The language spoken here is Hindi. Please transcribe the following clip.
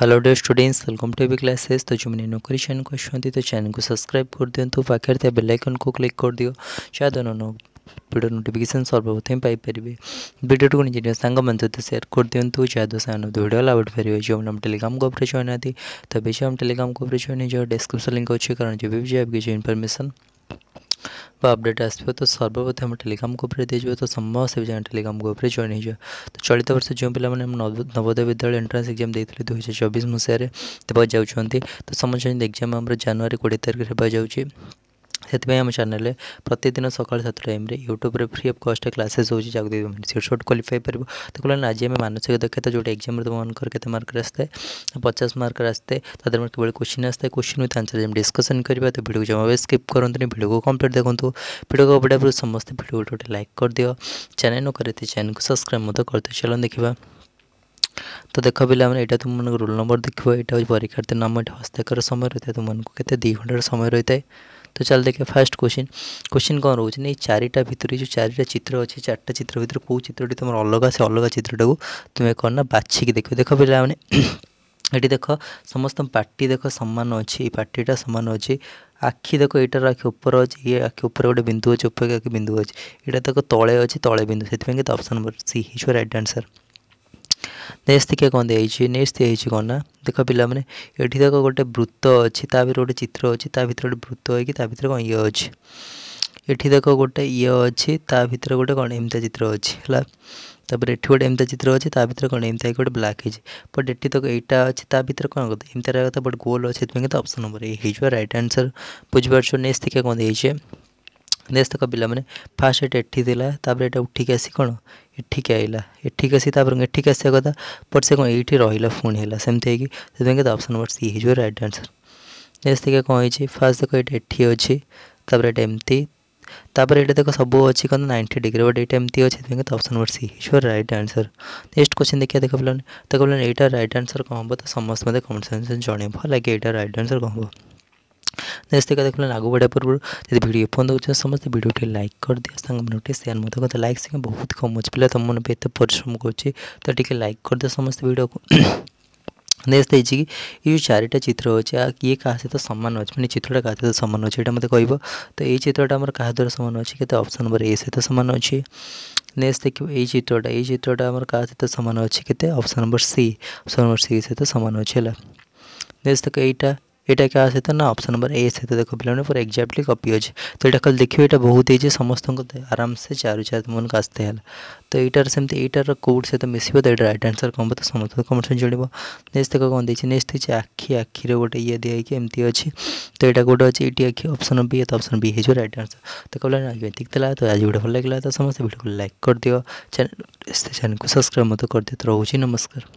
hello dear students welcome to B classes तो जो मैंने नौकरी चैनल को अच्छा तो चैनल को सब्सक्राइब कर दिंतु पाखे बेलैकन को क्लिक कर दियो शायद भिडियो नोटिकेसन सर्वप्रथम पारे भिडियो को निजी सांग सेयर कर दिंतु जहाँ भिडियो लाभ उठपारे जो मैंने टेलीग्राम ग्रुप से जो ना तो बेची हम टेलीग्राम ग्रुप से जो डिस्क्रिप्स लिंक अच्छे कारण जब भी जब किसी इनफर्मेशन বা আপডেট আসবে তো সর্বপ্রথমে আমার ଟେଲିଗ୍ରାମ ଗ୍ରୁପ୍ରେ ଦିଆଯିବ ତ ସମସ୍ତେ ବି ଜାଣି ଟେଲିଗ୍ରାମ ଗ୍ରୁପ୍ରେ ଜଏନ୍ ହେଇଯିବ ତ ଚଳିତ ବର୍ଷ ଯେଉଁ ପିଲାମାନେ ନବୋଦୟ ବିଦ୍ୟାଳୟ ଏଣ୍ଟ୍ରାନ୍ସ ଏକ୍ଜାମ୍ ଦେଇଥିଲେ ଦୁଇ ହଜାର ଚବିଶ ମସିହାରେ ଦେବାକୁ ଯାଉଛନ୍ତି ତ ସମସ୍ତେ ଏକ୍ଜାମ୍ ଆମର ଜାନୁଆରୀ କୋଡ଼ିଏ ତାରିଖରେ ହେବାକୁ ଯାଉଛି से चेल प्रतिदिन सका सतट टाइम यूट्यूब्रे फ्री अफ कस्ट क्लासेस होती जगह सीटसोट क्वाफाई पार्ब तो कहना आज आम मानसिक दक्षता जो एक्जाम तुम्हारे मार्क आसता है पचास मार्क आसता है तरह केवल क्वेश्चन आसता है क्वेश्चन विथ आंसर जमीन डिस्कसन करा तो भिडियो जमा भी स्किप करते भिड को कम्प्लीट देखो भिडियो को बढ़ा पूर्व समस्त भिडियो गोटे लाइक कर दि चैनल न करते चैनल को सब्सक्राइब मत कर दिव्य चलो देखा तो देख पे यहाँ तुमको रोल नंबर देखो यहाँ परीक्षार्थी नाम हस्ताक्षर समय रही है तुमको कैसे दुई घंटार समय रही है তো ଚାଲ ଦେଖିବା ଫାର୍ଷ୍ଟ କ୍ୱେଶ୍ଚିନ୍ କ୍ୱେଶ୍ଚିନ୍ କ'ଣ ରହୁଛି ନା ଏଇ ଚାରିଟା ଭିତରୁ ଯେଉଁ ଚାରିଟା ଚିତ୍ର ଅଛି ଚାରିଟା ଚିତ୍ର ଭିତରୁ କେଉଁ ଚିତ୍ରଟି ତୁମର ଅଲଗା ସେ ଅଲଗା ଚିତ୍ରଟାକୁ ତୁମେ କ'ଣ ନା ବାଛିକି ଦେଖିବ ଦେଖ ପିଲାମାନେ ଏଠି ଦେଖ ସମସ୍ତ ପାଟି ଦେଖ ସମାନ ଅଛି ଏଇ ପାଟିଟା ସମାନ ଅଛି ଆଖି ଦେଖ ଏଇଟାର ଆଖି ଉପର ଅଛି ଇଏ ଆଖି ଉପରେ ଗୋଟେ ବିନ୍ଦୁ ଅଛି ଉପରେ ଆଖି ବିନ୍ଦୁ ଅଛି ଏଇଟା ଦେଖ ତଳେ ଅଛି ତଳେ ବିନ୍ଦୁ ସେଥିପାଇଁକି ତ option number C is right answer next ଦେଖିବା କ'ଣ ଦିଆହେଇଛି ନେକ୍ସଟ ହେଇଛି କ'ଣ ନା ଦେଖ ପିଲାମାନେ ଏଠି ଦେଖ ଗୋଟେ ବୃତ୍ତ ଅଛି ତା ଭିତରେ ଗୋଟେ ଚିତ୍ର ଅଛି ତା ଭିତରେ ଗୋଟେ ବୃତ୍ତ ହେଇକି ତା ଭିତରେ କ'ଣ ଇଏ ଅଛି ଏଠି ଦେଖ ଗୋଟେ ଇଏ ଅଛି ତା ଭିତରେ ଗୋଟେ କ'ଣ ଏମିତିଆ ଚିତ୍ର ଅଛି ହେଲା ତାପରେ ଏଠି ଗୋଟେ ଏମିତିଆ ଚିତ୍ର ଅଛି ତା ଭିତରେ କ'ଣ ଏମିତିଆ ଗୋଟେ ବ୍ଲାକ୍ ହେଇଛି ବଟ୍ ଏଠି ତ ଏଇଟା ଅଛି ତା ଭିତରେ କ'ଣ କଥା ଏମିତି ରହିବା କଥା ବଟ୍ ଗୋଲ୍ ଅଛି ସେଥିପାଇଁ କିନ୍ତୁ ଅପସନ୍ ନମ୍ବର ଏ ହେଇଯିବ ରାଇଟ୍ ଆନ୍ସର୍ ବୁଝିପାରୁଛ ନେକ୍ସଟ ଦେଖିବା କ'ଣ ଦେଇଛି ନେକ୍ସଟ୍ ଦେଖ ପିଲାମାନେ ଫାର୍ଷ୍ଟ ଏଇଟା ଏଠି ଥିଲା ତାପରେ ଏଇଟା ଉଠିକି ଆସି କ'ଣ इटिक आईला इटिक आठिक आसा कदा बट से कौन ये रहा पुणी है सेमती है कि अप्सन नंबर सी हो रईट आंसर नेक्स्ट देखिए कौन है फास्ट देख ये एटी अच्छे एमती तापर ये देख सब अच्छी क्या नाइंटी डिग्री बट ये एमती अच्छे तो अप्सन नंबर सी हो रईट आन्सर नेक्स्ट क्वेश्चन देखिए देख पाला देख पाला यहाँ रईट आन्सर कौन हम तो समस्त मतलब कमेंट सेक्शन जन भाला कि यहाँ रईट आन्सर कौन हम जैसे देखने आगे बढ़ा पूर्व जब भिडियो एपर्त देखुन समस्त भिडियो लाइक करदि साङ्ग भिडियो सेयर मत करते लाइक संख्या बहुत कम अच्छी पे तुम मन भी ये परिश्रम कर लाइक करदे समस्त भिडियो को ନେକ୍ସଟ ହେଇଛି କି ଏଇ ଯେଉଁ ଚାରିଟା ଚିତ୍ର ଅଛି ଆଉ କିଏ କାହା ସହିତ ସମାନ ଅଛି ମାନେ ଚିତ୍ରଟା କାହା ସହିତ ସମାନ ଅଛି ଏଇଟା ମୋତେ କହିବ ତ ଏଇ ଚିତ୍ରଟା ଆମର କାହା ଦ୍ୱାରା ସମାନ ଅଛି କେତେ ଅପସନ୍ ନମ୍ବର ଏ ସହିତ ସମାନ ଅଛି ନେକ୍ସଟ ଦେଖିବ ଏଇ ଚିତ୍ରଟା ଏଇ ଚିତ୍ରଟା ଆମର କାହା ସହିତ ସମାନ ଅଛି କେତେ option number C option number C ସହିତ ସମାନ ଅଛି ହେଲା ନେକ୍ସଟ ଦେଖ ଏଇଟା এটা কে আসে না অপশন নম্বর ए সহিত দেখো পিলানে পুরো এক্সাক্টলি কপি আছে তো এটা খালি দেখবে এটা বহুত হয়েছে সমস্ত আরামসে চারু চার মনকে আসতে হল তো এইটার সেমতি এইটার কোড সহিত মিশিব তো এটা রাইট আনসার কম তো সমস্ত কমেন্ট জড়িব নেক্সট দেখো কোন দিয়েছে নেক্সট দিয়েছে আখি আখিরে গোটে ইয়ে দিয়ে হয়েকি এমতি অছি তো এটা গোটে আছে এইটি আখি অপশন বি তো অপশন বি হয়েছে রাইট আনসার তো কহিলেন আজ এতিক লা তো আজ ভিডিও ভাল লাগিলা তো সমস্ত ভিডিও को लाइक कर दियो चैनल इस चैनल को सब्सक्राइब मत कर दियो तो रोचे नमस्कार